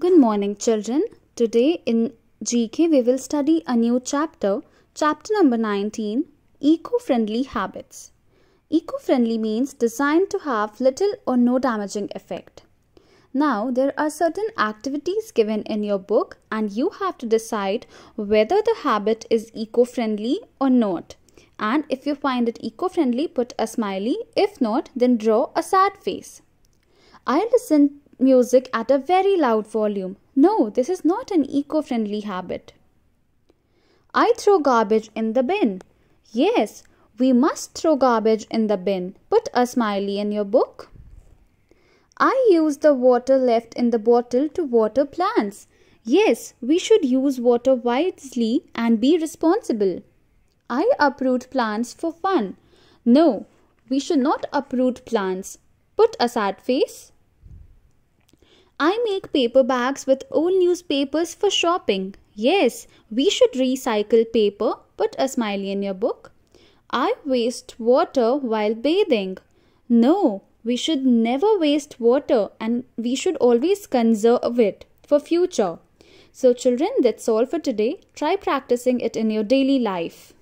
Good morning children. Today in GK we will study a new chapter, chapter number 19, Eco-Friendly Habits. Eco-friendly means designed to have little or no damaging effect. Now there are certain activities given in your book and you have to decide whether the habit is eco-friendly or not. And if you find it eco-friendly, put a smiley. If not, then draw a sad face. I listened music at a very loud volume. No, this is not an eco friendly habit. I throw garbage in the bin. Yes, we must throw garbage in the bin. Put a smiley in your book. I use the water left in the bottle to water plants. Yes, we should use water wisely and be responsible. I uproot plants for fun. No, we should not uproot plants. Put a sad face. I make paper bags with old newspapers for shopping. Yes, we should recycle paper. Put a smiley in your book. I waste water while bathing. No, we should never waste water and we should always conserve it for future. So children, that's all for today. Try practicing it in your daily life.